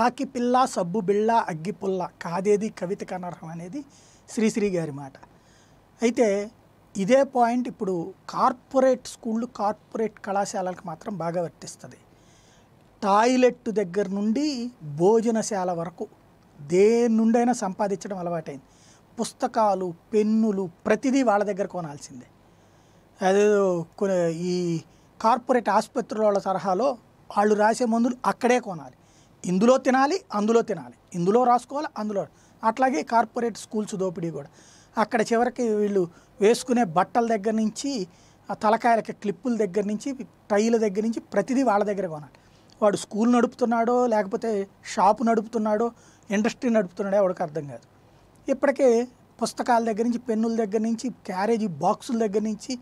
కాకి పిల్ల సబ్బు బిళ్ళ అగ్గిపుల్ల కాదేది కవిత కనర్హం అనేది శ్రీశ్రీ గారి మాట అయితే ఇదే పాయింట్ ఇప్పుడు కార్పొరేట్ స్కూళ్ళు కార్పొరేట్ కళాశాలలకు మాత్రం బాగా వర్తిస్తుంది టాయిలెట్ దగ్గర నుండి భోజనశాల వరకు దేని నుండైనా సంపాదించడం అలవాటైంది పుస్తకాలు పెన్నులు ప్రతిదీ వాళ్ళ దగ్గర కొనాల్సిందే అదేదో ఈ కార్పొరేట్ ఆసుపత్రుల వాళ్ళ తరహాలో వాళ్ళు రాసే మందులు అక్కడే కొనాలి ఇందులో తినాలి అందులో తినాలి ఇందులో రాసుకోవాలి అందులో అట్లాగే కార్పొరేట్ స్కూల్స్ దోపిడీ కూడా అక్కడ చివరికి వీళ్ళు వేసుకునే బట్టల దగ్గర నుంచి ఆ తలకాయలకి క్లిప్పుల దగ్గర నుంచి టైల దగ్గర నుంచి ప్రతిదీ వాళ్ళ దగ్గర కొనాలి వాడు స్కూల్ నడుపుతున్నాడో లేకపోతే షాపు నడుపుతున్నాడో ఇండస్ట్రీ నడుపుతున్నాడో ఎవరికి అర్థం కాదు ఇప్పటికే పుస్తకాల దగ్గర నుంచి పెన్నుల దగ్గర నుంచి క్యారేజీ బాక్సుల దగ్గర నుంచి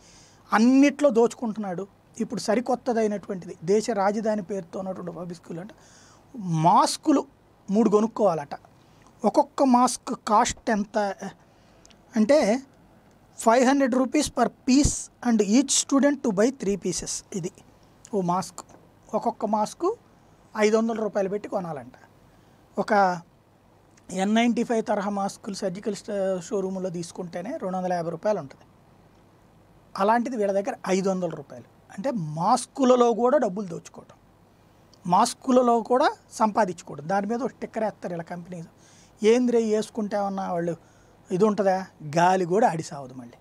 అన్నిట్లో దోచుకుంటున్నాడు ఇప్పుడు సరికొత్తదైనటువంటిది దేశ రాజధాని పేరుతో ఉన్నటువంటి పబ్లిక్ స్కూల్ అంటే మాస్కులు మూడు కొనుక్కోవాలట ఒక్కొక్క మాస్క్ కాస్ట్ ఎంత అంటే five hundred rupees per piece and each student to buy three pieces ఇది ఓ మాస్క్ ఒక్కొక్క మాస్కు ఐదు వందల రూపాయలు పెట్టి కొనాలంట ఒక ఎన్ నైంటీ ఫైవ్ తరహా మాస్కులు సర్జికల్ షోరూంలో తీసుకుంటేనే రెండు వందల యాభై రూపాయలు ఉంటుంది అలాంటిది వీళ్ళ దగ్గర ఐదు వందల రూపాయలు అంటే మాస్కులలో కూడా డబ్బులు దోచుకోవటం మాస్కులలో కూడా సంపాదించకూడదు దాని మీద స్టిక్కర్ వేస్తారు ఇలా కంపెనీస్ ఏంది రే వేసుకుంటామన్నా వాళ్ళు ఇది ఉంటుందా గాలి కూడా ఆడిసావదు మళ్ళీ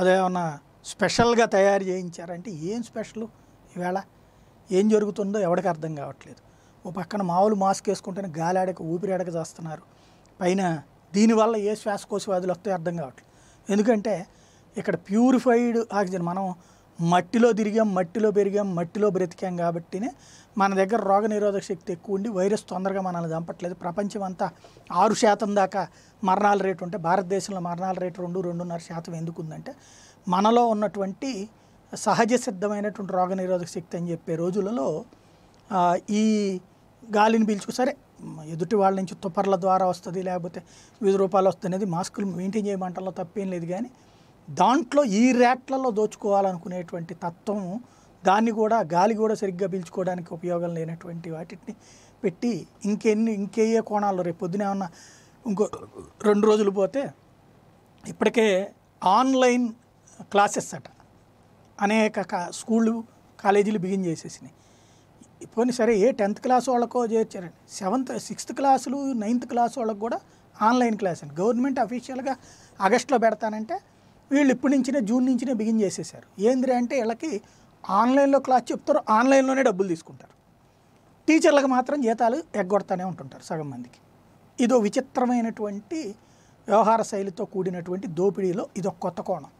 అదేమన్నా స్పెషల్గా తయారు చేయించారంటే ఏం స్పెషల్ ఈవేళ ఏం జరుగుతుందో ఎవరికి అర్థం కావట్లేదు ఓ పక్కన మామూలు మాస్క్ వేసుకుంటేనే గాలి ఆడక ఊపిరి ఆడక చేస్తున్నారు పైన దీనివల్ల ఏ శ్వాసకోశ వ్యాధులు వస్తాయో అర్థం కావట్లేదు ఎందుకంటే ఇక్కడ ప్యూరిఫైడ్ ఆక్సిజన్ మనం మట్టిలో తిరిగాం మట్టిలో పెరిగాం మట్టిలో బ్రతికాం కాబట్టినే మన దగ్గర రోగ నిరోధక శక్తి ఎక్కువ ఉండి వైరస్ తొందరగా మనల్ని చంపట్లేదు ప్రపంచం అంతా ఆరు శాతం దాకా మరణాల రేటు ఉంటే భారతదేశంలో మరణాల రేటు రెండు రెండున్నర శాతం ఎందుకు ఉందంటే మనలో ఉన్నటువంటి సహజ సిద్ధమైనటువంటి రోగ నిరోధక శక్తి అని చెప్పే రోజులలో ఈ గాలిని పీల్చుకు సరే ఎదుటి వాళ్ళ నుంచి తుపర్ల ద్వారా వస్తుంది లేకపోతే వివిధ రూపాయలు వస్తుంది అనేది మాస్కులు మెయింటైన్ చేయమంటలో తప్పేం లేదు కానీ దాంట్లో ఈ ర్యాట్లలో దోచుకోవాలనుకునేటువంటి తత్వం దాన్ని కూడా గాలి కూడా సరిగ్గా పీల్చుకోవడానికి ఉపయోగం లేనటువంటి వాటిని పెట్టి ఇంకెన్ని ఇంకే కోణాల్లో రేపు పొద్దున ఏమన్నా ఇంకో రెండు రోజులు పోతే ఇప్పటికే ఆన్లైన్ క్లాసెస్ అట అనేక స్కూళ్ళు కాలేజీలు బిగిన్ చేసేసినాయి పోనీ సరే ఏ టెన్త్ క్లాస్ వాళ్ళకో చేర్చారండి సెవెంత్ సిక్స్త్ క్లాసులు నైన్త్ క్లాస్ వాళ్ళకు కూడా ఆన్లైన్ క్లాస్ అండి గవర్నమెంట్ అఫీషియల్గా ఆగస్టులో పెడతానంటే వీళ్ళు ఇప్పటి నుంచినే జూన్ నుంచినే బిగిన్ చేసేసారు ఏంద్రీ అంటే వీళ్ళకి ఆన్లైన్లో క్లాస్ చెప్తారు ఆన్లైన్లోనే డబ్బులు తీసుకుంటారు టీచర్లకు మాత్రం జీతాలు ఎగ్గొడతానే ఉంటుంటారు సగం మందికి ఇదో విచిత్రమైనటువంటి వ్యవహార శైలితో కూడినటువంటి దోపిడీలో ఇదొక కొత్త కోణం